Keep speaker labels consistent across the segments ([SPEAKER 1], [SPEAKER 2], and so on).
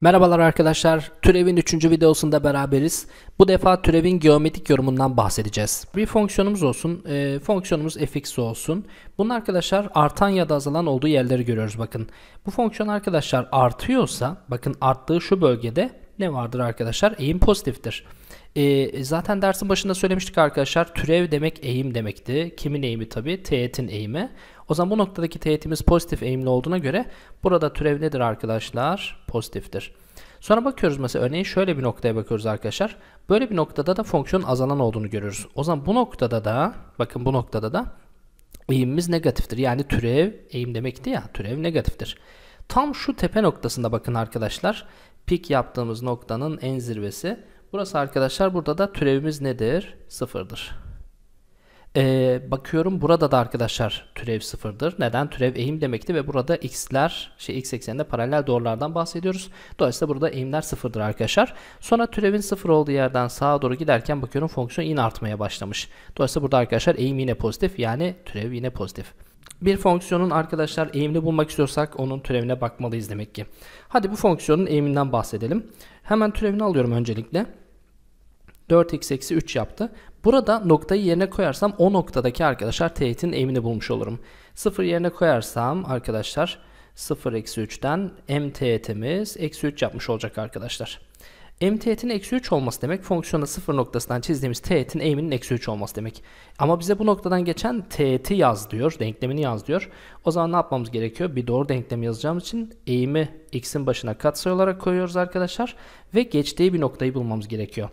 [SPEAKER 1] Merhabalar arkadaşlar. Türevin 3. videosunda beraberiz. Bu defa türevin geometrik yorumundan bahsedeceğiz. Bir fonksiyonumuz olsun. E, fonksiyonumuz fx olsun. Bunun arkadaşlar artan ya da azalan olduğu yerleri görüyoruz bakın. Bu fonksiyon arkadaşlar artıyorsa bakın arttığı şu bölgede ne vardır arkadaşlar? Eğim pozitiftir. E, zaten dersin başında söylemiştik arkadaşlar. Türev demek eğim demekti. Kimin eğimi tabi? Teğetin eğimi. O zaman bu noktadaki teğetimiz pozitif eğimli olduğuna göre burada türev nedir arkadaşlar? Pozitiftir. Sonra bakıyoruz mesela örneğin şöyle bir noktaya bakıyoruz arkadaşlar. Böyle bir noktada da fonksiyon azalan olduğunu görüyoruz. O zaman bu noktada da bakın bu noktada da eğimimiz negatiftir. Yani türev eğim demekti ya türev negatiftir. Tam şu tepe noktasında bakın arkadaşlar. Pik yaptığımız noktanın en zirvesi. Burası arkadaşlar burada da türevimiz nedir? Sıfırdır. Ee, bakıyorum burada da arkadaşlar türev sıfırdır. Neden? Türev eğim demekti ve burada x'ler şey x ekseninde paralel doğrulardan bahsediyoruz. Dolayısıyla burada eğimler sıfırdır arkadaşlar. Sonra türevin sıfır olduğu yerden sağa doğru giderken bakıyorum fonksiyon yine artmaya başlamış. Dolayısıyla burada arkadaşlar eğim yine pozitif yani türev yine pozitif. Bir fonksiyonun arkadaşlar eğimini bulmak istiyorsak onun türevine bakmalıyız demek ki. Hadi bu fonksiyonun eğiminden bahsedelim. Hemen türevini alıyorum öncelikle. 4x eksi 3 yaptı. Burada noktayı yerine koyarsam o noktadaki arkadaşlar teğetin eğimini bulmuş olurum. 0 yerine koyarsam arkadaşlar 0 eksi 3'ten m teğetimiz eksi 3 yapmış olacak arkadaşlar. M teğetin eksi 3 olması demek fonksiyonda 0 noktasından çizdiğimiz teğetin eğiminin eksi 3 olması demek. Ama bize bu noktadan geçen teğeti yaz diyor. Denklemini yaz diyor. O zaman ne yapmamız gerekiyor? Bir doğru denklemi yazacağım için eğimi x'in başına katsayı olarak koyuyoruz arkadaşlar. Ve geçtiği bir noktayı bulmamız gerekiyor.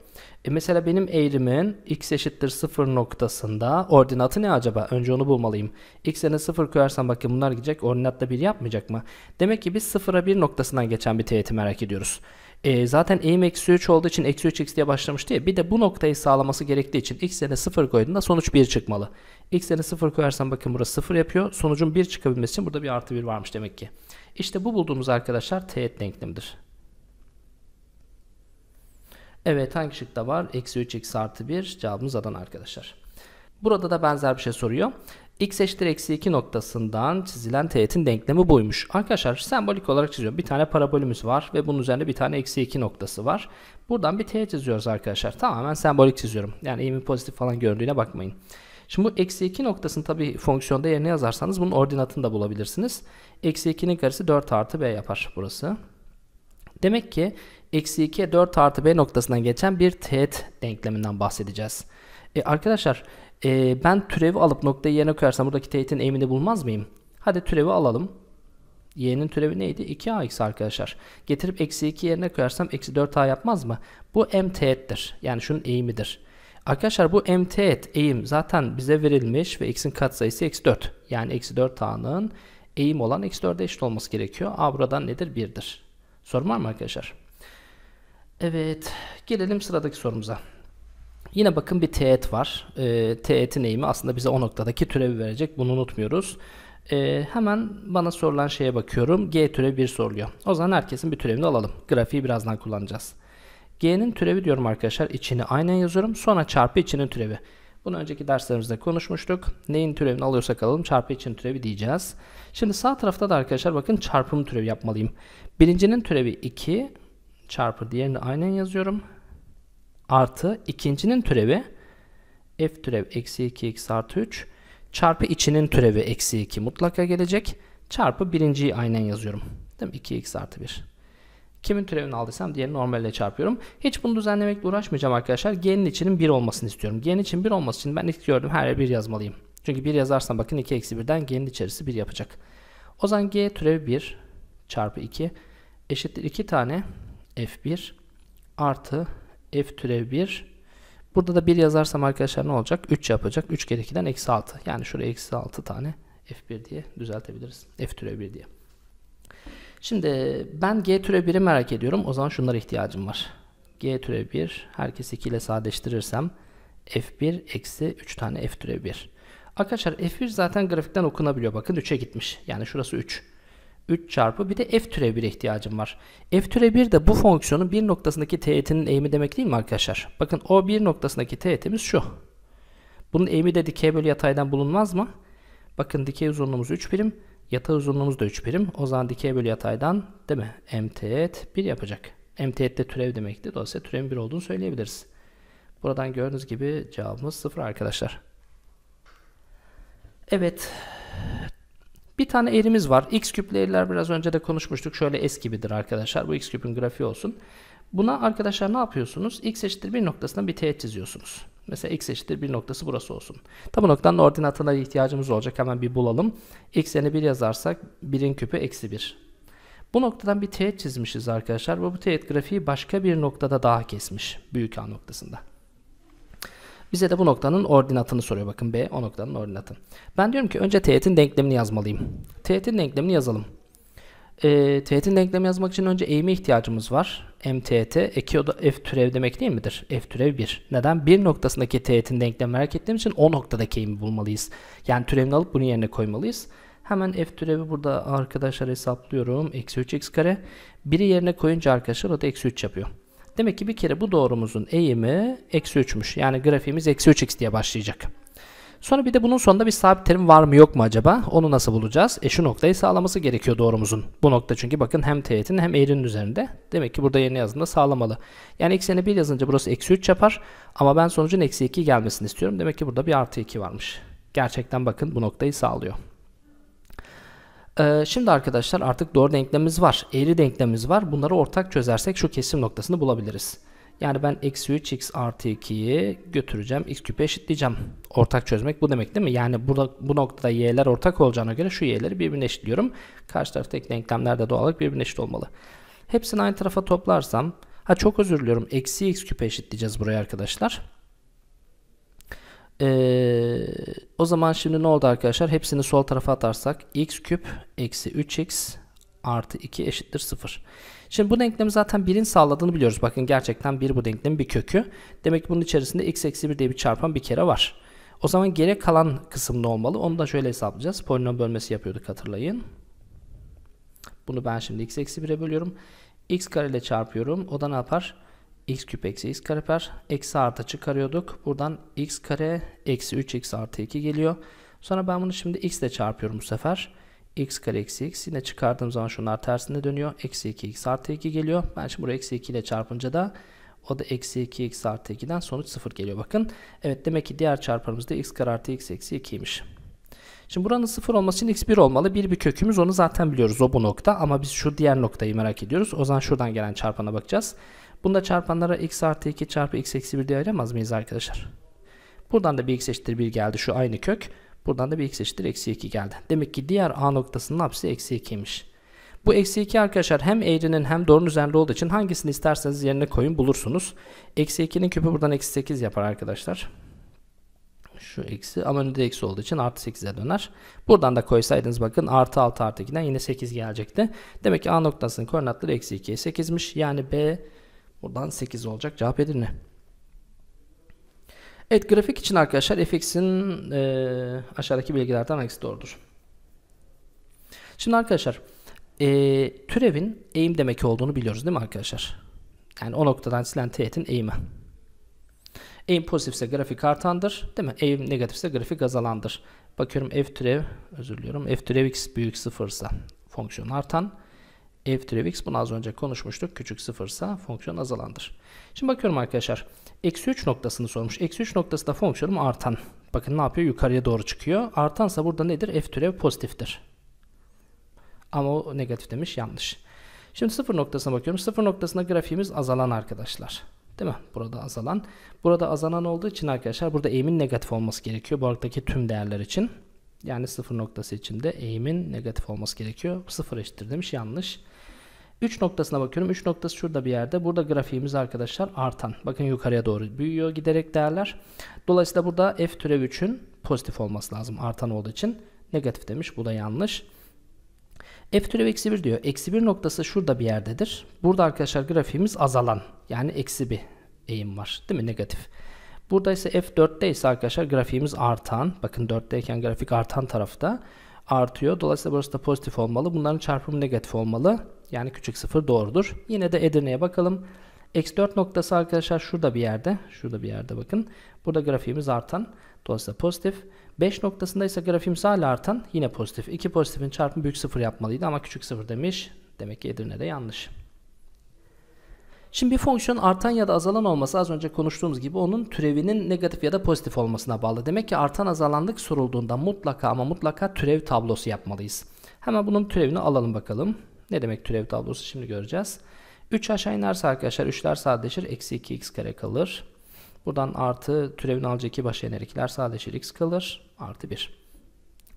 [SPEAKER 1] E mesela benim eğrimin x eşittir 0 noktasında ordinatı ne acaba? Önce onu bulmalıyım. x'e 0 koyarsam bakın bunlar gidecek. ordinat da 1 yapmayacak mı? Demek ki biz 0'a 1 noktasından geçen bir teğeti merak ediyoruz. E, zaten eğim eksi 3 olduğu için eksi 3x diye başlamıştı ya. Bir de bu noktayı sağlaması gerektiği için x'e 0 koyduğunda sonuç 1 çıkmalı. x'e 0 koyarsam bakın burası 0 yapıyor. Sonucun 1 çıkabilmesi için burada bir artı 1 varmış demek ki. İşte bu bulduğumuz arkadaşlar teğet denklemidir. Evet hangi şıkta var? Eksi 3 eksi artı 1 cevabımız adan arkadaşlar. Burada da benzer bir şey soruyor. x eşittir eksi 2 noktasından çizilen teğetin denklemi buymuş. Arkadaşlar sembolik olarak çiziyorum. Bir tane parabolümüz var ve bunun üzerinde bir tane eksi 2 noktası var. Buradan bir teğet çiziyoruz arkadaşlar. Tamamen sembolik çiziyorum. Yani eğimin pozitif falan göründüğüne bakmayın. Şimdi bu eksi 2 noktasını tabi fonksiyonda yerine yazarsanız bunun ordinatını da bulabilirsiniz. Eksi 2'nin karesi 4 artı b yapar burası. Demek ki eksi 2'ye 4 artı b noktasından geçen bir teğet denkleminden bahsedeceğiz. E, arkadaşlar e, ben türevi alıp noktayı yerine koyarsam buradaki teğetin eğimini bulmaz mıyım? Hadi türevi alalım. Y'nin türevi neydi? 2ax arkadaşlar. Getirip eksi 2 yerine koyarsam eksi 4a yapmaz mı? Bu m teğettir. Yani şunun eğimidir. Arkadaşlar bu m teğet eğim zaten bize verilmiş ve x'in katsayısı eksi 4. Yani eksi 4a'nın eğim olan eksi 4'e eşit olması gerekiyor. A buradan nedir? 1'dir. Sorun var mı arkadaşlar? Evet, gelelim sıradaki sorumuza. Yine bakın bir teğet var. E, teğetin eğimi aslında bize o noktadaki türevi verecek. Bunu unutmuyoruz. E, hemen bana sorulan şeye bakıyorum. G türevi 1 soruluyor. O zaman herkesin bir türevini alalım. Grafiği birazdan kullanacağız. G'nin türevi diyorum arkadaşlar. İçini aynen yazıyorum. Sonra çarpı içinin türevi. Bunu önceki derslerimizde konuşmuştuk. Neyin türevini alıyorsak alalım çarpı için türevi diyeceğiz. Şimdi sağ tarafta da arkadaşlar bakın çarpım türevi yapmalıyım. Birincinin türevi 2, çarpı diğerini aynen yazıyorum. Artı ikincinin türevi f türev eksi 2 x artı 3 çarpı içinin türevi eksi 2 mutlaka gelecek. Çarpı birinciyi aynen yazıyorum. Değil mi? 2x artı 1. Kimin türevini aldıysam diğerini normalle çarpıyorum. Hiç bunu düzenlemekle uğraşmayacağım arkadaşlar. G'nin içinin 1 olmasını istiyorum. G'nin için 1 olması için ben ilk gördüm her yere 1 yazmalıyım. Çünkü 1 yazarsam bakın 2 eksi 1'den G'nin içerisi 1 yapacak. O zaman G türevi 1 çarpı 2 eşittir 2 tane f1 artı f türev 1 burada da 1 yazarsam arkadaşlar ne olacak 3 yapacak 3 kere 2'den eksi 6 yani şuraya eksi 6 tane f1 diye düzeltebiliriz f türev 1 diye şimdi ben g türev 1'i merak ediyorum o zaman şunlara ihtiyacım var g türev 1 herkes 2 ile sadeleştirirsem f1 eksi 3 tane f türev 1 arkadaşlar f1 zaten grafikten okunabiliyor bakın 3'e gitmiş yani şurası 3 3 çarpı bir de f türev 1'e ihtiyacım var. f türev 1 de bu fonksiyonun bir noktasındaki teğetinin eğimi demek değil mi arkadaşlar? Bakın o bir noktasındaki teğetimiz şu. Bunun eğimi de dikey bölü yataydan bulunmaz mı? Bakın dikey uzunluğumuz 3 birim. Yatay uzunluğumuz da 3 birim. O zaman dikey bölü yataydan değil mi? M teğet 1 yapacak. M teğet de türev demekti. Dolayısıyla türevin 1 olduğunu söyleyebiliriz. Buradan gördüğünüz gibi cevabımız 0 arkadaşlar. Evet. Bir tane eğrimiz var. X küple eğriler biraz önce de konuşmuştuk. Şöyle es gibidir arkadaşlar. Bu X küpün grafiği olsun. Buna arkadaşlar ne yapıyorsunuz? X eşittir 1 noktasından bir teğet çiziyorsunuz. Mesela x eşittir 1 noktası burası olsun. Tam noktanın ordinatına ihtiyacımız olacak. Hemen bir bulalım. x yerine 1 yazarsak 1'in küpü eksi 1. Bu noktadan bir teğet çizmişiz arkadaşlar. Bu bu teğet grafiği başka bir noktada daha kesmiş. Büyük A noktasında. Bize de bu noktanın ordinatını soruyor. Bakın B o noktanın ordinatı. Ben diyorum ki önce teğetin denklemini yazmalıyım. Teğetin denklemini yazalım. E, teğetin denklemi yazmak için önce eğime ihtiyacımız var. M teğet eki o da F türev demek değil midir? F türev 1. Neden? Bir noktasındaki teğetin denklemi merak ettiğim için o noktadaki eğimi bulmalıyız. Yani türevini alıp bunun yerine koymalıyız. Hemen F türevi burada arkadaşlar hesaplıyorum. Eksi 3x kare. Biri yerine koyunca arkadaşlar o da eksi 3 yapıyor. Demek ki bir kere bu doğrumuzun eğimi eksi 3'müş. Yani grafiğimiz eksi 3x diye başlayacak. Sonra bir de bunun sonunda bir sabit terim var mı yok mu acaba? Onu nasıl bulacağız? E şu noktayı sağlaması gerekiyor doğrumuzun. Bu nokta çünkü bakın hem teğetin hem eğrinin üzerinde. Demek ki burada yerine yazdığında sağlamalı. Yani ekseni 1 yazınca burası eksi 3 yapar. Ama ben sonucun eksi 2 gelmesini istiyorum. Demek ki burada bir artı 2 varmış. Gerçekten bakın bu noktayı sağlıyor. Ee, şimdi arkadaşlar artık doğru denklemimiz var. Eğri denklemimiz var. Bunları ortak çözersek şu kesim noktasını bulabiliriz. Yani ben eksi 3 x artı 2'yi götüreceğim. x küpü eşitleyeceğim. Ortak çözmek bu demek değil mi? Yani burada bu noktada y'ler ortak olacağına göre şu y'leri birbirine eşitliyorum. Karşı taraftaki denklemler de doğal olarak birbirine eşit olmalı. Hepsini aynı tarafa toplarsam. Ha çok özür diliyorum. Eksi x küpü eşitleyeceğiz buraya arkadaşlar. Ee, o zaman şimdi ne oldu arkadaşlar? Hepsini sol tarafa atarsak x küp eksi 3x artı 2 eşittir 0. Şimdi bu denklemi zaten birin sağladığını biliyoruz. Bakın gerçekten bir bu denklemin bir kökü. Demek ki bunun içerisinde x eksi 1 diye bir çarpan bir kere var. O zaman geri kalan kısım ne olmalı? Onu da şöyle hesaplayacağız. Polinom bölmesi yapıyorduk hatırlayın. Bunu ben şimdi x eksi 1'e bölüyorum. x kare ile çarpıyorum. O da ne yapar? x küp eksi x kare per eksi artı çıkarıyorduk. Buradan x kare eksi 3x artı 2 geliyor. Sonra ben bunu şimdi x ile çarpıyorum bu sefer. x kare eksi x yine çıkardığım zaman şunlar tersine dönüyor. Eksi 2x artı 2 geliyor. Ben şimdi buraya eksi 2 ile çarpınca da o da eksi 2x artı 2'den sonuç 0 geliyor bakın. Evet demek ki diğer çarparımız da x kare artı x eksi 2'ymiş. Şimdi buranın sıfır olması için x1 olmalı. 1 bir kökümüz onu zaten biliyoruz. O bu nokta ama biz şu diğer noktayı merak ediyoruz. O zaman şuradan gelen çarpana bakacağız. Bunda çarpanlara x artı 2 çarpı x eksi 1 diye ayıramaz mıyız arkadaşlar? Buradan da bir x eşittir 1 geldi. Şu aynı kök. Buradan da bir x eşittir eksi 2 geldi. Demek ki diğer a noktasının hapsi eksi 2'ymiş. Bu eksi 2 arkadaşlar hem eğrinin hem doğrunun üzerinde olduğu için hangisini isterseniz yerine koyun bulursunuz. Eksi 2'nin küpü buradan eksi 8 yapar arkadaşlar. Şu eksi ama önünde eksi olduğu için artı 8'e döner. Buradan da koysaydınız bakın artı 6 artı 2'den yine 8 gelecekti. Demek ki A noktasının koordinatları eksi 2'ye 8'miş. Yani B buradan 8 olacak cevap Edirne. Evet grafik için arkadaşlar fx'in e, aşağıdaki bilgilerden hangisi doğrudur? Şimdi arkadaşlar e, türevin eğim demek olduğunu biliyoruz değil mi arkadaşlar? Yani o noktadan silen teğetin eğimi. Eğim pozitifse grafik artandır. Değil mi? Eğim negatifse grafik azalandır. Bakıyorum f türev özür diliyorum. f türev x büyük sıfırsa fonksiyon artan. f türev x bunu az önce konuşmuştuk. Küçük sıfırsa fonksiyon azalandır. Şimdi bakıyorum arkadaşlar. Eksi 3 noktasını sormuş. Eksi 3 noktasında da fonksiyonum artan. Bakın ne yapıyor? Yukarıya doğru çıkıyor. Artansa burada nedir? f türev pozitiftir. Ama o negatif demiş yanlış. Şimdi sıfır noktasına bakıyorum. Sıfır noktasında grafiğimiz azalan arkadaşlar. Değil mi? Burada azalan. Burada azalan olduğu için arkadaşlar burada eğimin negatif olması gerekiyor. Bu arttaki tüm değerler için. Yani sıfır noktası için de eğimin negatif olması gerekiyor. Sıfır eşittir demiş. Yanlış. 3 noktasına bakıyorum. 3 noktası şurada bir yerde. Burada grafiğimiz arkadaşlar artan. Bakın yukarıya doğru büyüyor giderek değerler. Dolayısıyla burada f türev 3'ün pozitif olması lazım artan olduğu için. Negatif demiş. Bu da yanlış f türev eksi 1 diyor. Eksi 1 noktası şurada bir yerdedir. Burada arkadaşlar grafiğimiz azalan yani eksi bir eğim var değil mi negatif. Burada ise f4'te ise arkadaşlar grafiğimiz artan. Bakın 4'teyken grafik artan tarafta artıyor. Dolayısıyla burası da pozitif olmalı. Bunların çarpımı negatif olmalı. Yani küçük sıfır doğrudur. Yine de Edirne'ye bakalım. X4 noktası arkadaşlar şurada bir yerde. Şurada bir yerde bakın. Burada grafiğimiz artan. Dolayısıyla pozitif. 5 noktasında ise grafimiz hala artan yine pozitif. 2 pozitifin çarpımı büyük sıfır yapmalıydı ama küçük sıfır demiş. Demek ki Edirne'de yanlış. Şimdi bir fonksiyon artan ya da azalan olması az önce konuştuğumuz gibi onun türevinin negatif ya da pozitif olmasına bağlı. Demek ki artan azalanlık sorulduğunda mutlaka ama mutlaka türev tablosu yapmalıyız. Hemen bunun türevini alalım bakalım. Ne demek türev tablosu şimdi göreceğiz. 3 aşağı inerse arkadaşlar 3'ler sadeleşir. Eksi 2x kare kalır. Buradan artı türevin alacağı iki baş enerikler sadece x kalır. Artı 1.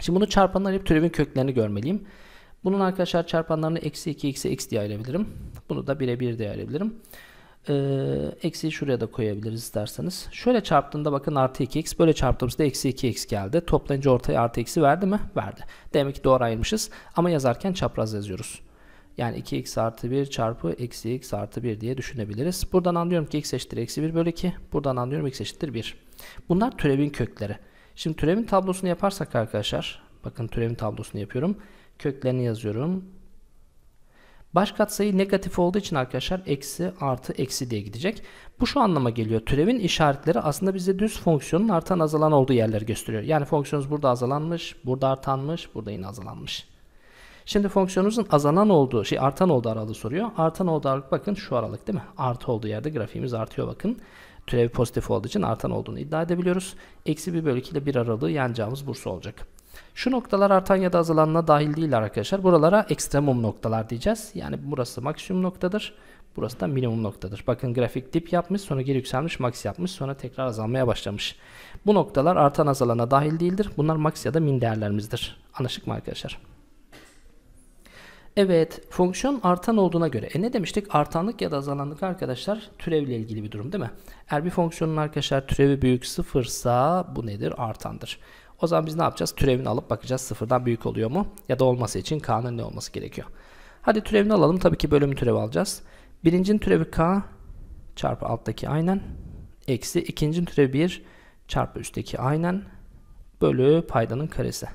[SPEAKER 1] Şimdi bunu çarpanlar yapıp türevin köklerini görmeliyim. Bunun arkadaşlar çarpanlarını eksi 2x'e x diye ayırabilirim. Bunu da 1'e 1 diye ayırabilirim. Ee, eksiyi şuraya da koyabiliriz isterseniz. Şöyle çarptığında bakın artı 2x böyle çarptığımızda eksi 2x geldi. Toplayınca ortaya artı x'i verdi mi? Verdi. Demek ki doğru ayırmışız ama yazarken çapraz yazıyoruz. Yani 2x artı 1 çarpı eksi x artı 1 diye düşünebiliriz. Buradan anlıyorum ki x eşittir eksi 1 bölü 2. Buradan anlıyorum x eşittir 1. Bunlar türevin kökleri. Şimdi türevin tablosunu yaparsak arkadaşlar. Bakın türevin tablosunu yapıyorum. Köklerini yazıyorum. Baş katsayı negatif olduğu için arkadaşlar eksi artı eksi diye gidecek. Bu şu anlama geliyor. Türevin işaretleri aslında bize düz fonksiyonun artan azalan olduğu yerler gösteriyor. Yani fonksiyonumuz burada azalanmış, burada artanmış, burada yine azalanmış. Şimdi fonksiyonumuzun azalan olduğu şey artan olduğu aralığı soruyor. Artan olduğu aralık bakın şu aralık değil mi? Artı olduğu yerde grafiğimiz artıyor bakın. Türevi pozitif olduğu için artan olduğunu iddia edebiliyoruz. Eksi 1 bölü 2 ile 1 aralığı yanacağımız bursa olacak. Şu noktalar artan ya da azalanına dahil değil arkadaşlar. Buralara ekstremum noktalar diyeceğiz. Yani burası maksimum noktadır. Burası da minimum noktadır. Bakın grafik dip yapmış sonra geri yükselmiş max yapmış sonra tekrar azalmaya başlamış. Bu noktalar artan azalana dahil değildir. Bunlar max ya da min değerlerimizdir. Anlaşık mı arkadaşlar? Evet, fonksiyon artan olduğuna göre. E ne demiştik? Artanlık ya da azalanlık arkadaşlar türevle ilgili bir durum değil mi? Eğer bir fonksiyonun arkadaşlar türevi büyük sıfırsa bu nedir? Artandır. O zaman biz ne yapacağız? Türevini alıp bakacağız sıfırdan büyük oluyor mu? Ya da olması için k'nın ne olması gerekiyor? Hadi türevini alalım. Tabii ki bölüm türevi alacağız. Birincinin türevi k çarpı alttaki aynen. Eksi ikincinin türevi 1 çarpı üstteki aynen. Bölü paydanın karesi.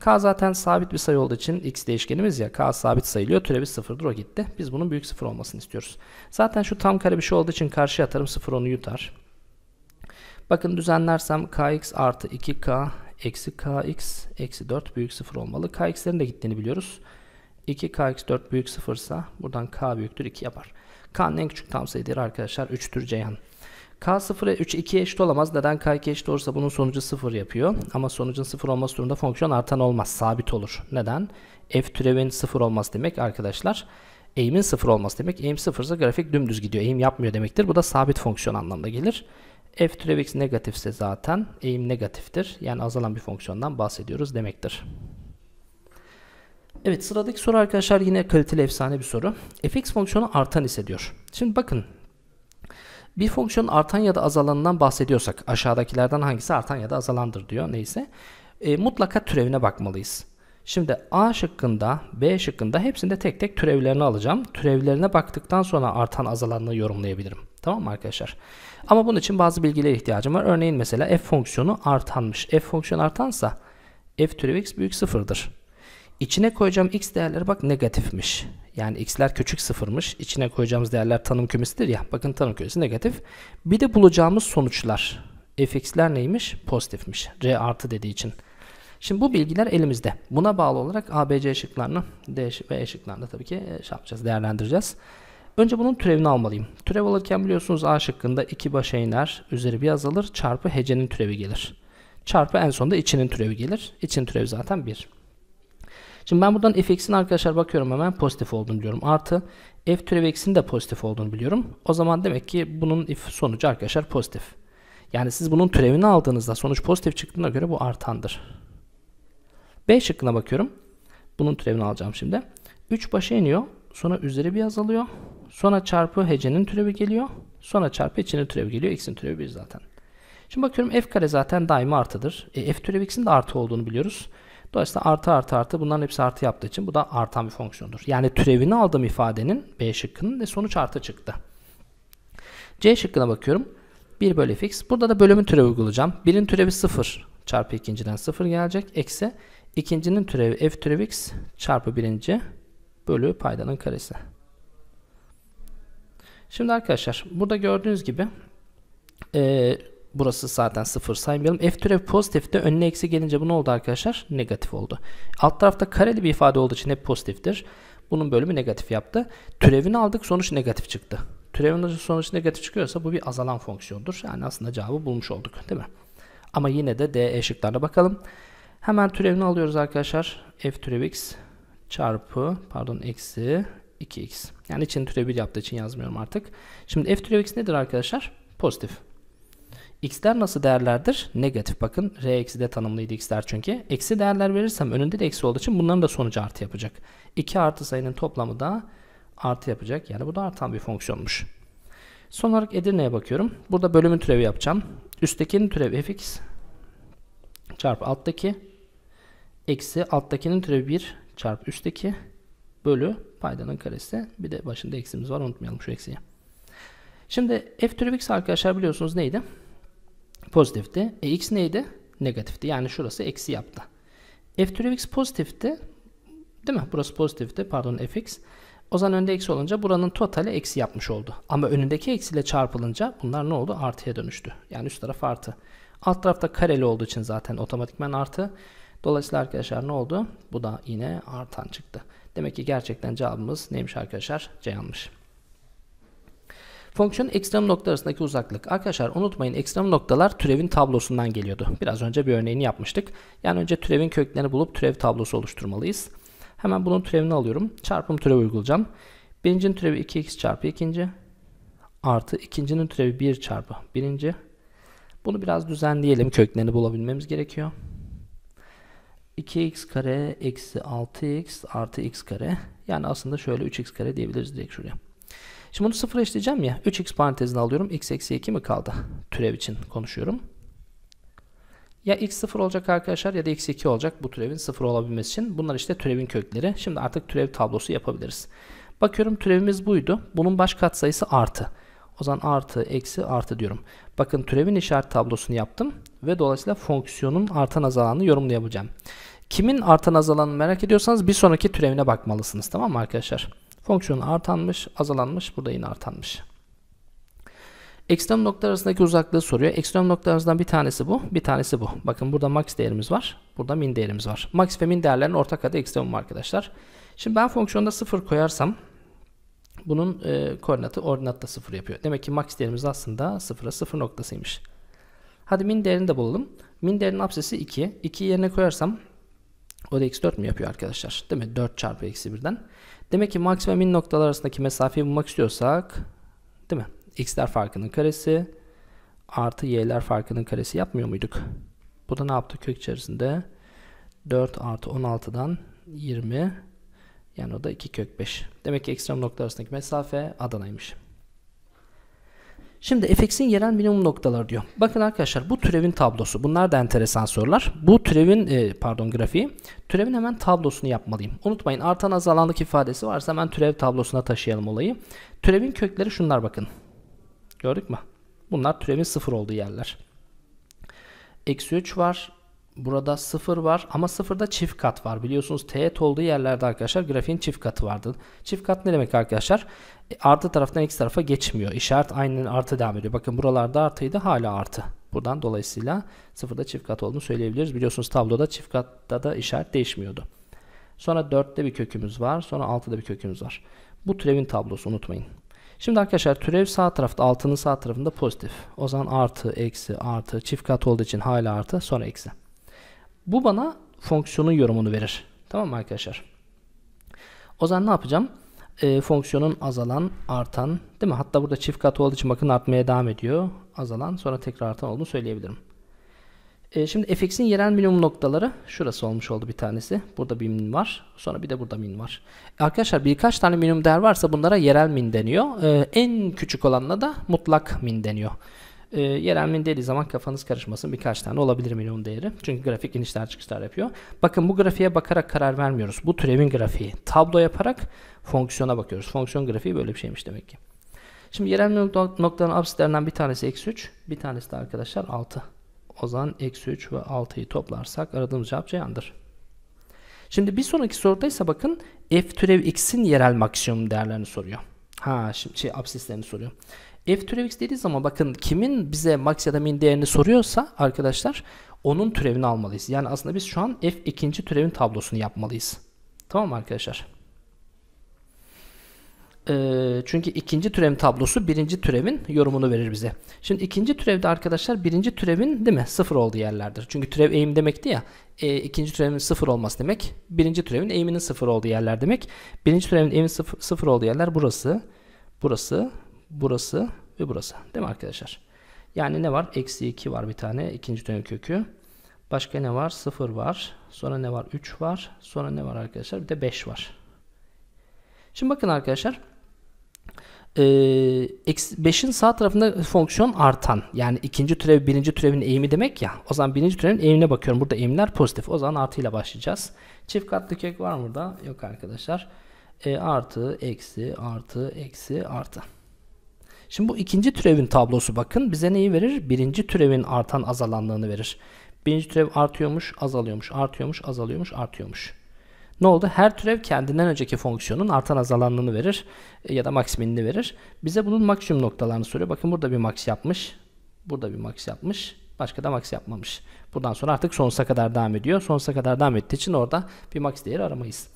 [SPEAKER 1] K zaten sabit bir sayı olduğu için x değişkenimiz ya k sabit sayılıyor. Türevi sıfırdır o gitti. Biz bunun büyük sıfır olmasını istiyoruz. Zaten şu tam kare bir şey olduğu için karşıya atarım sıfır onu yutar. Bakın düzenlersem kx artı 2k eksi kx eksi 4 büyük sıfır olmalı. kx'lerin de gittiğini biliyoruz. 2kx4 büyük sıfırsa buradan k büyüktür 2 yapar. k'nın en küçük tam sayıdır arkadaşlar 3'tür Ceyhan. K 0'a 3 2 eşit olamaz. Neden K 2 eşit olursa bunun sonucu 0 yapıyor. Ama sonucun 0 olması durumunda fonksiyon artan olmaz. Sabit olur. Neden? F türevin 0 olmaz demek arkadaşlar. Eğimin 0 olması demek. Eğim 0 ise grafik dümdüz gidiyor. Eğim yapmıyor demektir. Bu da sabit fonksiyon anlamda gelir. F türev x negatifse zaten eğim negatiftir. Yani azalan bir fonksiyondan bahsediyoruz demektir. Evet sıradaki soru arkadaşlar yine kaliteli efsane bir soru. fx fonksiyonu artan hissediyor. Şimdi bakın bir fonksiyonun artan ya da azalanından bahsediyorsak aşağıdakilerden hangisi artan ya da azalandır diyor neyse. E, mutlaka türevine bakmalıyız. Şimdi A şıkkında, B şıkkında hepsinde tek tek türevlerini alacağım. Türevlerine baktıktan sonra artan azalanını yorumlayabilirim. Tamam mı arkadaşlar? Ama bunun için bazı bilgilere ihtiyacım var. Örneğin mesela f fonksiyonu artanmış. f fonksiyonu artansa f türev x büyük sıfırdır. İçine koyacağım x değerleri bak negatifmiş. Yani x'ler küçük sıfırmış. İçine koyacağımız değerler tanım kümesidir ya. Bakın tanım kümesi negatif. Bir de bulacağımız sonuçlar. fx'ler neymiş? Pozitifmiş. r artı dediği için. Şimdi bu bilgiler elimizde. Buna bağlı olarak a, b, c şıklarını D ve E şıklarını tabii ki e, şey yapacağız, değerlendireceğiz. Önce bunun türevini almalıyım. Türev alırken biliyorsunuz A şıkkında 2 başa iner, üzeri bir azalır, çarpı hecenin türevi gelir. Çarpı en sonunda içinin türevi gelir. İçin türevi zaten 1. Şimdi ben buradan fx'in arkadaşlar bakıyorum hemen pozitif olduğunu diyorum. Artı f türev x'in de pozitif olduğunu biliyorum. O zaman demek ki bunun sonucu arkadaşlar pozitif. Yani siz bunun türevini aldığınızda sonuç pozitif çıktığına göre bu artandır. B şıkkına bakıyorum. Bunun türevini alacağım şimdi. 3 başa iniyor. Sonra üzeri bir azalıyor. Sonra çarpı hecenin türevi geliyor. Sonra çarpı içinin türevi geliyor. X'in türevi 1 zaten. Şimdi bakıyorum f kare zaten daima artıdır. E, f türevi x'in de artı olduğunu biliyoruz. Dolayısıyla artı artı artı bunların hepsi artı yaptığı için bu da artan bir fonksiyondur. Yani türevini aldığım ifadenin B şıkkının ve sonuç artı çıktı. C şıkkına bakıyorum. 1 bölü fx. Burada da bölümün türevi uygulayacağım. 1'in türevi 0 çarpı ikinciden 0 gelecek. Eksi ikincinin türevi f türevi x çarpı birinci bölü paydanın karesi. Şimdi arkadaşlar burada gördüğünüz gibi e, Burası zaten sıfır saymayalım. F türev pozitifte önüne eksi gelince bu ne oldu arkadaşlar? Negatif oldu. Alt tarafta kareli bir ifade olduğu için hep pozitiftir. Bunun bölümü negatif yaptı. Türevini aldık sonuç negatif çıktı. Türevin sonuç negatif çıkıyorsa bu bir azalan fonksiyondur. Yani aslında cevabı bulmuş olduk değil mi? Ama yine de DE şıklarına bakalım. Hemen türevini alıyoruz arkadaşlar. F türev x çarpı pardon eksi 2x. Yani için türevi 1 yaptığı için yazmıyorum artık. Şimdi F türev x nedir arkadaşlar? Pozitif. X'ler nasıl değerlerdir? Negatif bakın. R eksi de tanımlıydı X'ler çünkü. Eksi değerler verirsem önünde de eksi olduğu için bunların da sonucu artı yapacak. 2 artı sayının toplamı da artı yapacak. Yani bu da artan bir fonksiyonmuş. Son olarak Edirne'ye bakıyorum. Burada bölümün türevi yapacağım. Üsttekinin türevi fx çarpı alttaki eksi alttakinin türevi 1 çarpı üstteki bölü paydanın karesi. Bir de başında eksimiz var unutmayalım şu eksiyi. Şimdi f türevi x arkadaşlar biliyorsunuz neydi? pozitifti. E x neydi? Negatifti. Yani şurası eksi yaptı. F türev x pozitifti. Değil mi? Burası pozitifti. Pardon fx. O zaman önde eksi olunca buranın totali eksi yapmış oldu. Ama önündeki eksiyle çarpılınca bunlar ne oldu? Artıya dönüştü. Yani üst taraf artı. Alt tarafta kareli olduğu için zaten otomatikmen artı. Dolayısıyla arkadaşlar ne oldu? Bu da yine artan çıktı. Demek ki gerçekten cevabımız neymiş arkadaşlar? C yanlış. Fonksiyonun ekstrem nokta arasındaki uzaklık. Arkadaşlar unutmayın ekstrem noktalar türevin tablosundan geliyordu. Biraz önce bir örneğini yapmıştık. Yani önce türevin köklerini bulup türev tablosu oluşturmalıyız. Hemen bunun türevini alıyorum. Çarpım türevi uygulayacağım. Birincinin türevi 2x çarpı ikinci. Artı ikincinin türevi 1 çarpı birinci. Bunu biraz düzenleyelim. Köklerini bulabilmemiz gerekiyor. 2x kare eksi 6x artı x kare. Yani aslında şöyle 3x kare diyebiliriz direkt şuraya. Şimdi bunu sıfır eşleyeceğim ya. 3x parantezini alıyorum. x eksi 2 mi kaldı? Türev için konuşuyorum. Ya x 0 olacak arkadaşlar ya da x 2 olacak bu türevin 0 olabilmesi için. Bunlar işte türevin kökleri. Şimdi artık türev tablosu yapabiliriz. Bakıyorum türevimiz buydu. Bunun baş katsayısı artı. O zaman artı, eksi, artı diyorum. Bakın türevin işaret tablosunu yaptım ve dolayısıyla fonksiyonun artan azalanını yorumlayabileceğim. Kimin artan azalanını merak ediyorsanız bir sonraki türevine bakmalısınız tamam mı arkadaşlar? Fonksiyon artanmış, azalanmış, burada yine artanmış. Ekstrem nokta arasındaki uzaklığı soruyor. Ekstrem nokta arasından bir tanesi bu, bir tanesi bu. Bakın burada max değerimiz var, burada min değerimiz var. Max ve min değerlerin ortak adı ekstremum arkadaşlar. Şimdi ben fonksiyonda 0 koyarsam bunun e, koordinatı ordinatta 0 yapıyor. Demek ki max değerimiz aslında 0'a 0 noktasıymış. Hadi min değerini de bulalım. Min değerinin absesi 2. 2'yi yerine koyarsam o da x4 mü yapıyor arkadaşlar? Değil mi? 4 çarpı eksi 1'den. Demek ki max ve min noktalar arasındaki mesafeyi bulmak istiyorsak değil mi? X'ler farkının karesi artı y'ler farkının karesi yapmıyor muyduk? Bu da ne yaptı kök içerisinde? 4 artı 16'dan 20 yani o da 2 kök 5. Demek ki ekstrem noktalar arasındaki mesafe Adana'ymış. Şimdi fx'in yerel minimum noktaları diyor. Bakın arkadaşlar bu türevin tablosu. Bunlar da enteresan sorular. Bu türevin e, pardon grafiği. Türevin hemen tablosunu yapmalıyım. Unutmayın artan azalanlık ifadesi varsa hemen türev tablosuna taşıyalım olayı. Türevin kökleri şunlar bakın. Gördük mü? Bunlar türevin sıfır olduğu yerler. Eksi 3 var. Burada 0 var ama 0'da çift kat var. Biliyorsunuz teğet olduğu yerlerde arkadaşlar grafiğin çift katı vardı. Çift kat ne demek arkadaşlar? E, artı taraftan eksi tarafa geçmiyor. İşaret aynen artı devam ediyor. Bakın buralarda artıydı hala artı. Buradan dolayısıyla 0'da çift kat olduğunu söyleyebiliriz. Biliyorsunuz tabloda çift katta da işaret değişmiyordu. Sonra 4'te bir kökümüz var. Sonra 6'da bir kökümüz var. Bu türevin tablosu unutmayın. Şimdi arkadaşlar türev sağ tarafta 6'nın sağ tarafında pozitif. O zaman artı, eksi, artı, çift kat olduğu için hala artı, sonra eksi. Bu bana fonksiyonun yorumunu verir. Tamam mı arkadaşlar? O zaman ne yapacağım? E, fonksiyonun azalan, artan değil mi? Hatta burada çift katı olduğu için bakın artmaya devam ediyor. Azalan sonra tekrar artan olduğunu söyleyebilirim. E, şimdi fx'in yerel minimum noktaları şurası olmuş oldu bir tanesi. Burada bir min var. Sonra bir de burada min var. Ee, arkadaşlar birkaç tane minimum değer varsa bunlara yerel min deniyor. E, en küçük olanla da mutlak min deniyor. E, yerel min dediği zaman kafanız karışmasın birkaç tane olabilir minimum değeri. Çünkü grafik inişler çıkışlar yapıyor. Bakın bu grafiğe bakarak karar vermiyoruz. Bu türevin grafiği. Tablo yaparak fonksiyona bakıyoruz. Fonksiyon grafiği böyle bir şeymiş demek ki. Şimdi yerel noktaların absislerinden bir tanesi eksi 3. Bir tanesi de arkadaşlar 6. O zaman eksi 3 ve 6'yı toplarsak aradığımız cevap C'yandır. Şimdi bir sonraki soruda ise bakın f türev x'in yerel maksimum değerlerini soruyor. Ha şimdi şey absislerini soruyor. F türevi x dediği zaman bakın kimin bize max ya da min değerini soruyorsa arkadaşlar onun türevini almalıyız. Yani aslında biz şu an f ikinci türevin tablosunu yapmalıyız. Tamam mı arkadaşlar? Ee, çünkü ikinci türevin tablosu birinci türevin yorumunu verir bize. Şimdi ikinci türevde arkadaşlar birinci türevin değil mi sıfır olduğu yerlerdir. Çünkü türev eğim demekti ya. E, ikinci türevin sıfır olması demek. Birinci türevin eğiminin sıfır olduğu yerler demek. Birinci türevin eğimin sıfır, sıfır olduğu yerler burası. Burası. Burası ve burası. Değil mi arkadaşlar? Yani ne var? Eksi 2 var bir tane ikinci dönem kökü. Başka ne var? 0 var. Sonra ne var? 3 var. Sonra ne var arkadaşlar? Bir de 5 var. Şimdi bakın arkadaşlar. Ee, sağ tarafında fonksiyon artan. Yani ikinci türev birinci türevin eğimi demek ya. O zaman birinci türevin eğimine bakıyorum. Burada eğimler pozitif. O zaman artıyla başlayacağız. Çift katlı kök var mı burada? Yok arkadaşlar. Ee, artı, eksi, artı, eksi, artı. Şimdi bu ikinci türevin tablosu bakın bize neyi verir? Birinci türevin artan azalanlığını verir. Birinci türev artıyormuş, azalıyormuş, artıyormuş, azalıyormuş, artıyormuş. Ne oldu? Her türev kendinden önceki fonksiyonun artan azalanlığını verir e, ya da maksimumini verir. Bize bunun maksimum noktalarını soruyor. Bakın burada bir max yapmış. Burada bir max yapmış. Başka da max yapmamış. Buradan sonra artık sonsuza kadar devam ediyor. Sonsuza kadar devam ettiği için orada bir max değeri aramayız.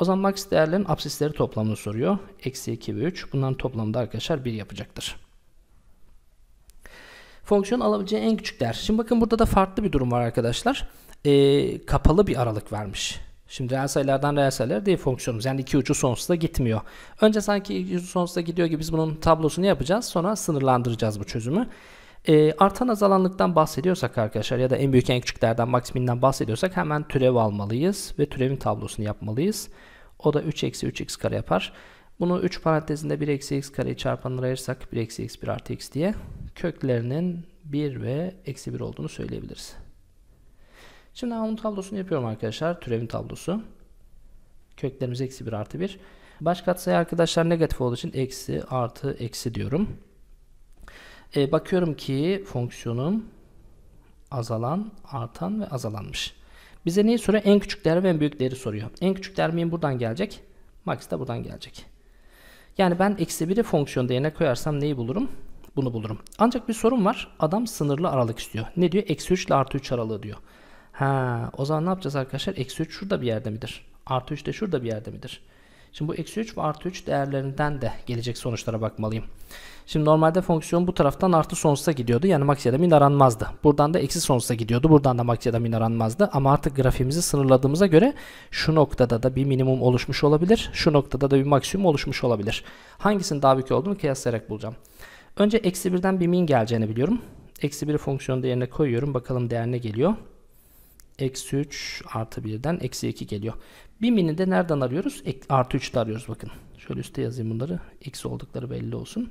[SPEAKER 1] O zaman max değerlerin absisleri toplamını soruyor. Eksi 2 ve 3. Bunların toplamı arkadaşlar 1 yapacaktır. Fonksiyon alabileceği en küçük değer. Şimdi bakın burada da farklı bir durum var arkadaşlar. Ee, kapalı bir aralık vermiş. Şimdi reel sayılardan reel sayılar değil fonksiyonumuz. Yani iki ucu sonsuza gitmiyor. Önce sanki iki ucu sonsuza gidiyor gibi biz bunun tablosunu yapacağız. Sonra sınırlandıracağız bu çözümü. E, artan azalanlıktan bahsediyorsak arkadaşlar ya da en büyük en küçük değerden maksiminden bahsediyorsak hemen türev almalıyız ve türevin tablosunu yapmalıyız. O da 3 eksi 3x kare yapar. Bunu 3 parantezinde 1 eksi x kareyi çarpanlara ayırırsak 1 eksi x 1 artı x diye köklerinin 1 ve eksi 1 olduğunu söyleyebiliriz. Şimdi onun tablosunu yapıyorum arkadaşlar. Türevin tablosu. Köklerimiz eksi 1 artı 1. Baş katsayı arkadaşlar negatif olduğu için eksi artı eksi diyorum. E, bakıyorum ki fonksiyonum azalan, artan ve azalanmış. Bize neyi soruyor? En küçük değer ve en büyük değeri soruyor. En küçük değer miyim buradan gelecek. Max da buradan gelecek. Yani ben eksi 1'i fonksiyon değerine koyarsam neyi bulurum? Bunu bulurum. Ancak bir sorun var. Adam sınırlı aralık istiyor. Ne diyor? Eksi 3 ile artı 3 aralığı diyor. Ha, o zaman ne yapacağız arkadaşlar? Eksi 3 şurada bir yerde midir? Artı 3 de şurada bir yerde midir? Şimdi bu eksi 3 ve artı 3 değerlerinden de gelecek sonuçlara bakmalıyım. Şimdi normalde fonksiyon bu taraftan artı sonsuza gidiyordu. Yani max ya da min aranmazdı. Buradan da eksi sonsuza gidiyordu. Buradan da max ya da min aranmazdı. Ama artık grafiğimizi sınırladığımıza göre şu noktada da bir minimum oluşmuş olabilir. Şu noktada da bir maksimum oluşmuş olabilir. Hangisinin daha büyük olduğunu kıyaslayarak bulacağım. Önce eksi 1'den bir min geleceğini biliyorum. Eksi 1'i fonksiyon değerine koyuyorum. Bakalım değer ne geliyor? Eksi 3 artı 1'den eksi 2 geliyor. 1000'ini de nereden arıyoruz? Ek, artı 3'te arıyoruz bakın. Şöyle üstte yazayım bunları. x oldukları belli olsun.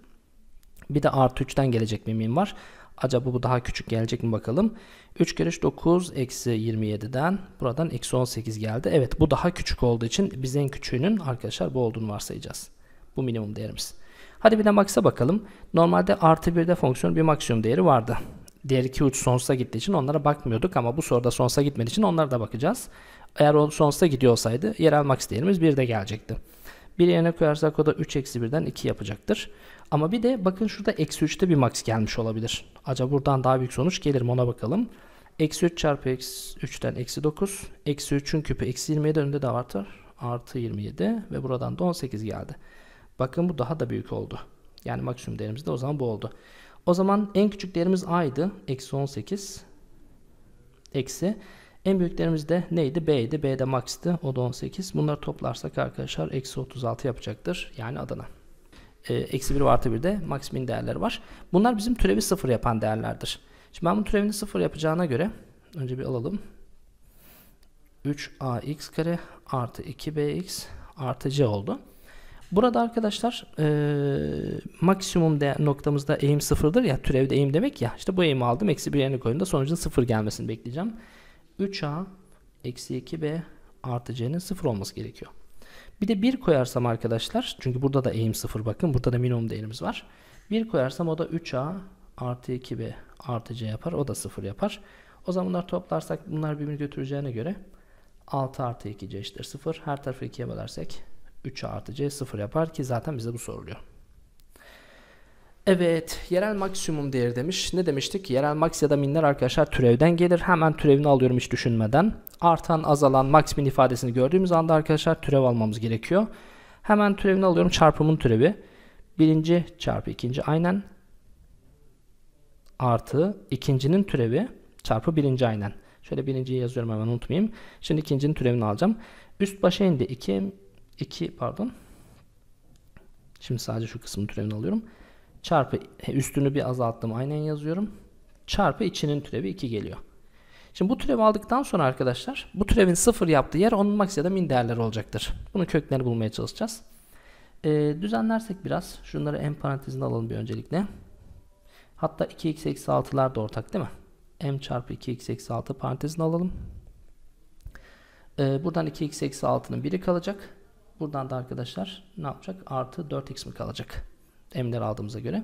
[SPEAKER 1] Bir de artı 3'ten gelecek bir min var. Acaba bu daha küçük gelecek mi bakalım. 3 kere 9 eksi 27'den buradan eksi 18 geldi. Evet bu daha küçük olduğu için biz en küçüğünün arkadaşlar bu olduğunu varsayacağız. Bu minimum değerimiz. Hadi bir de max'a bakalım. Normalde artı 1'de fonksiyon bir maksimum değeri vardı. Diğer iki uç sonsuza gittiği için onlara bakmıyorduk ama bu soruda sonsuza gitmediği için onlara da bakacağız. Eğer o sonsuza gidiyorsaydı olsaydı yer almak isteyenimiz 1 de gelecekti. 1 yerine koyarsak o da 3 eksi 1'den 2 yapacaktır. Ama bir de bakın şurada eksi 3'te bir max gelmiş olabilir. Acaba buradan daha büyük sonuç gelir mi ona bakalım. Eksi 3 çarpı eksi 3'ten eksi 9. Eksi 3'ün küpü eksi 27 önünde de artır. Artı 27 ve buradan da 18 geldi. Bakın bu daha da büyük oldu. Yani maksimum değerimiz de o zaman bu oldu. O zaman en küçük değerimiz A'ydı. Eksi 18. Eksi en büyüklerimiz de neydi? B'ydi. B'de max'tı. O da 18. Bunları toplarsak arkadaşlar eksi 36 yapacaktır. Yani Adana. Ee, eksi 1 ve artı 1'de max min değerleri var. Bunlar bizim türevi 0 yapan değerlerdir. Şimdi ben bu türevini 0 yapacağına göre önce bir alalım. 3ax kare artı 2bx artı c oldu. Burada arkadaşlar e, maksimum de, noktamızda eğim sıfırdır ya türevde eğim demek ya İşte bu eğimi aldım eksi 1 yerine da sonucun sıfır gelmesini bekleyeceğim. 3a eksi 2b artı c'nin 0 olması gerekiyor. Bir de 1 koyarsam arkadaşlar çünkü burada da eğim 0 bakın burada da minimum değerimiz var. 1 koyarsam o da 3a artı 2b artı c yapar o da 0 yapar. O zaman bunları toplarsak bunlar birbirini götüreceğine göre 6 artı 2c eşittir 0. Her tarafı 2'ye bölersek 3 artı c 0 yapar ki zaten bize bu soruluyor. Evet, yerel maksimum değeri demiş. Ne demiştik? Yerel max ya da minler arkadaşlar türevden gelir. Hemen türevini alıyorum hiç düşünmeden. Artan, azalan, max min ifadesini gördüğümüz anda arkadaşlar türev almamız gerekiyor. Hemen türevini alıyorum. Çarpımın türevi. Birinci çarpı ikinci aynen. Artı ikincinin türevi çarpı birinci aynen. Şöyle birinciyi yazıyorum hemen unutmayayım. Şimdi ikincinin türevini alacağım. Üst başa indi. 2, 2 pardon. Şimdi sadece şu kısmın türevini alıyorum. Çarpı üstünü bir azalttım aynen yazıyorum. Çarpı içinin türevi 2 geliyor. Şimdi bu türevi aldıktan sonra arkadaşlar bu türevin sıfır yaptığı yer onun maks ya da min değerleri olacaktır. Bunun köklerini bulmaya çalışacağız. Ee, düzenlersek biraz şunları m parantezine alalım bir öncelikle. Hatta 2x eksi 6'lar da ortak değil mi? m çarpı 2x eksi 6 parantezine alalım. Ee, buradan 2x eksi 6'nın biri kalacak. Buradan da arkadaşlar ne yapacak? Artı 4x mi kalacak? M'ler aldığımıza göre.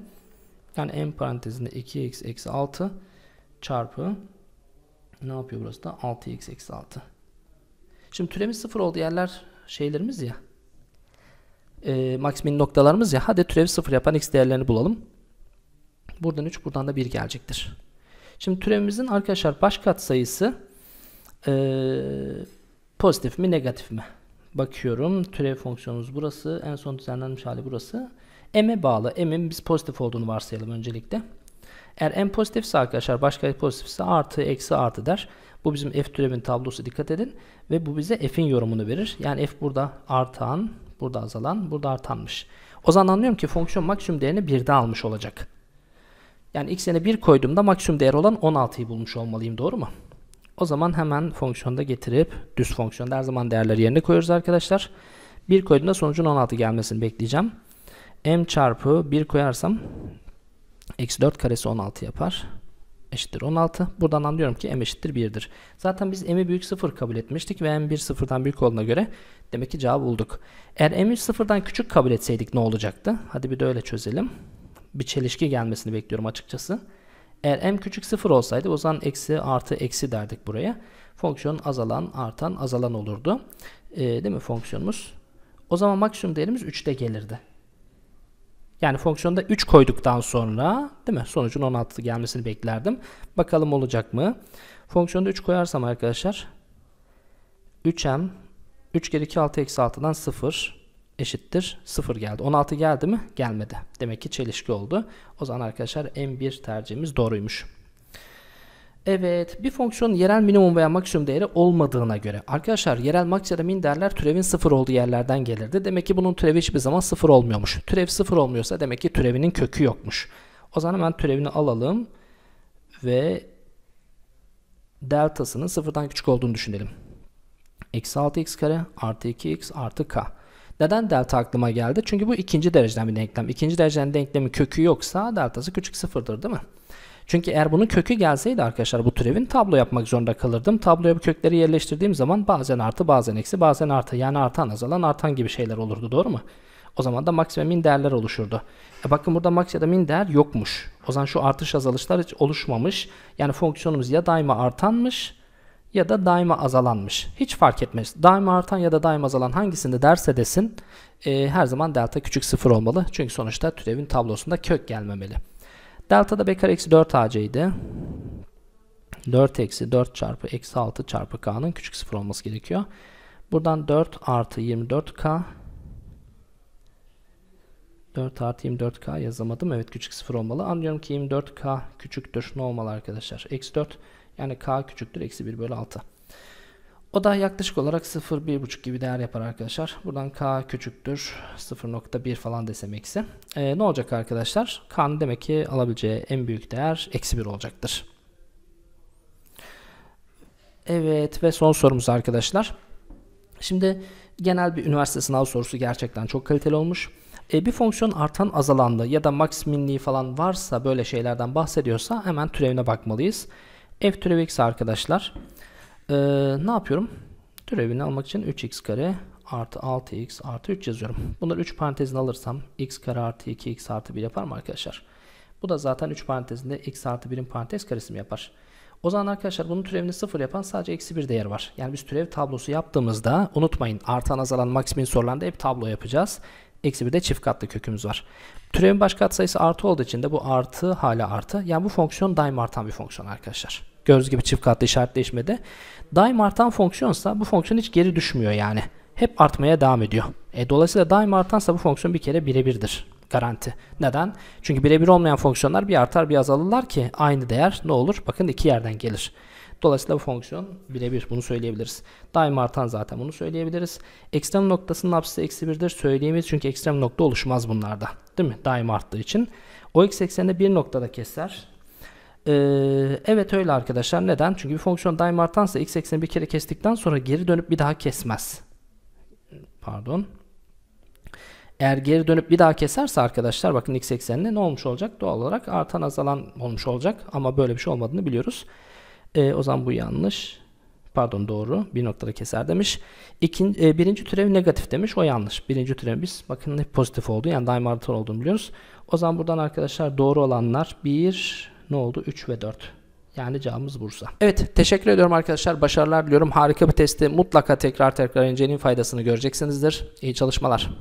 [SPEAKER 1] Yani M parantezinde 2x eksi 6 çarpı ne yapıyor burası da 6x eksi 6. Şimdi türemiz sıfır oldu yerler şeylerimiz ya. E, maksimin noktalarımız ya. Hadi türevi sıfır yapan x değerlerini bulalım. Buradan 3 buradan da 1 gelecektir. Şimdi türevimizin arkadaşlar baş sayısı e, pozitif mi negatif mi? Bakıyorum türev fonksiyonumuz burası. En son düzenlenmiş hali burası. M'e bağlı. M'in biz pozitif olduğunu varsayalım öncelikle. Eğer M pozitifse arkadaşlar başka bir pozitifse artı eksi artı der. Bu bizim F türevin tablosu dikkat edin. Ve bu bize F'in yorumunu verir. Yani F burada artan, burada azalan, burada artanmış. O zaman anlıyorum ki fonksiyon maksimum değerini 1'de almış olacak. Yani x'ine 1 koyduğumda maksimum değer olan 16'yı bulmuş olmalıyım doğru mu? O zaman hemen fonksiyonda getirip düz fonksiyonda her zaman değerleri yerine koyuyoruz arkadaşlar. 1 koyduğumda sonucun 16 gelmesini bekleyeceğim m çarpı 1 koyarsam eksi 4 karesi 16 yapar. Eşittir 16. Buradan anlıyorum ki m eşittir 1'dir. Zaten biz m'i büyük 0 kabul etmiştik ve m 1 sıfırdan büyük olduğuna göre demek ki cevabı bulduk. Eğer m'i sıfırdan küçük kabul etseydik ne olacaktı? Hadi bir de öyle çözelim. Bir çelişki gelmesini bekliyorum açıkçası. Eğer m küçük 0 olsaydı o zaman eksi artı eksi derdik buraya. Fonksiyon azalan artan azalan olurdu. Ee, değil mi fonksiyonumuz? O zaman maksimum değerimiz 3'te gelirdi. Yani fonksiyonda 3 koyduktan sonra değil mi? Sonucun 16 gelmesini beklerdim. Bakalım olacak mı? Fonksiyonda 3 koyarsam arkadaşlar 3m 3 kere 2 6 eksi 6'dan 0 eşittir 0 geldi. 16 geldi mi? Gelmedi. Demek ki çelişki oldu. O zaman arkadaşlar M1 tercihimiz doğruymuş. Evet bir fonksiyon yerel minimum veya maksimum değeri olmadığına göre. Arkadaşlar yerel maksimum, ya da min değerler türevin sıfır olduğu yerlerden gelirdi. Demek ki bunun türevi hiçbir zaman sıfır olmuyormuş. Türev sıfır olmuyorsa demek ki türevinin kökü yokmuş. O zaman hemen türevini alalım ve deltasının sıfırdan küçük olduğunu düşünelim. Eksi 6x kare artı 2x artı k. Neden delta aklıma geldi? Çünkü bu ikinci dereceden bir denklem. İkinci dereceden denklemin kökü yoksa deltası küçük sıfırdır değil mi? Çünkü eğer bunun kökü gelseydi arkadaşlar bu türevin tablo yapmak zorunda kalırdım. Tabloya bu kökleri yerleştirdiğim zaman bazen artı bazen eksi bazen artı yani artan azalan artan gibi şeyler olurdu doğru mu? O zaman da max ve min değerler oluşurdu. E bakın burada max ya da min değer yokmuş. O zaman şu artış azalışlar hiç oluşmamış. Yani fonksiyonumuz ya daima artanmış ya da daima azalanmış. Hiç fark etmez. Daima artan ya da daima azalan hangisinde derse desin e, her zaman delta küçük sıfır olmalı. Çünkü sonuçta türevin tablosunda kök gelmemeli. Delta da b kare eksi 4 AC'ydi. 4 eksi 4 çarpı eksi 6 çarpı k'nın küçük sıfır olması gerekiyor. Buradan 4 artı 24k 4 artı 24k yazamadım. Evet küçük sıfır olmalı. Anlıyorum ki 24k küçüktür. Ne olmalı arkadaşlar? Eksi 4 yani k küçüktür. Eksi 1 bölü 6. O da yaklaşık olarak 0,15 gibi değer yapar arkadaşlar. Buradan k küçüktür 0.1 falan desem eksi. Ee, ne olacak arkadaşlar? K'nın demek ki alabileceği en büyük değer eksi 1 olacaktır. Evet ve son sorumuz arkadaşlar. Şimdi genel bir üniversite sınav sorusu gerçekten çok kaliteli olmuş. E, bir fonksiyon artan azalandı ya da max minliği falan varsa böyle şeylerden bahsediyorsa hemen türevine bakmalıyız. F türevi x Arkadaşlar ee, ne yapıyorum? Türevini almak için 3x kare artı 6x artı 3 yazıyorum. Bunları 3 parantezine alırsam x kare artı 2x artı 1 yapar mı arkadaşlar? Bu da zaten 3 parantezinde x artı 1'in parantez karesi mi yapar? O zaman arkadaşlar bunun türevini 0 yapan sadece eksi 1 değer var. Yani biz türev tablosu yaptığımızda unutmayın artan azalan maksimin sorulan hep tablo yapacağız. Eksi 1'de çift katlı kökümüz var. Türevin baş katsayısı artı olduğu için de bu artı hala artı. Yani bu fonksiyon daim artan bir fonksiyon arkadaşlar. Gördüğünüz gibi çift katlı işaretleşmede. Daim artan fonksiyonsa bu fonksiyon hiç geri düşmüyor yani. Hep artmaya devam ediyor. E, dolayısıyla daim artansa bu fonksiyon bir kere birebirdir garanti. Neden? Çünkü birebir olmayan fonksiyonlar bir artar bir azalırlar ki aynı değer ne olur? Bakın iki yerden gelir. Dolayısıyla bu fonksiyon birebir bunu söyleyebiliriz. Daim artan zaten bunu söyleyebiliriz. Ekstrem noktasının apsisi eksi birdir söyleyemeyiz çünkü ekstrem nokta oluşmaz bunlarda. Değil mi? Daim arttığı için. O x eksende bir noktada keser. Ee, evet öyle arkadaşlar. Neden? Çünkü bir fonksiyon daim artansa x eksenini bir kere kestikten sonra geri dönüp bir daha kesmez. Pardon. Eğer geri dönüp bir daha keserse arkadaşlar bakın x eksenine ne olmuş olacak? Doğal olarak artan azalan olmuş olacak. Ama böyle bir şey olmadığını biliyoruz. Ee, o zaman bu yanlış. Pardon doğru. Bir noktada keser demiş. İkin, e, birinci türev negatif demiş. O yanlış. Birinci türevimiz bakın hep pozitif oldu. Yani daim artan olduğunu biliyoruz. O zaman buradan arkadaşlar doğru olanlar 1, ne oldu? 3 ve 4. Yani cevabımız Bursa. Evet teşekkür ediyorum arkadaşlar. Başarılar diliyorum. Harika bir testi. Mutlaka tekrar tekrar inceleyin faydasını göreceksinizdir. İyi çalışmalar.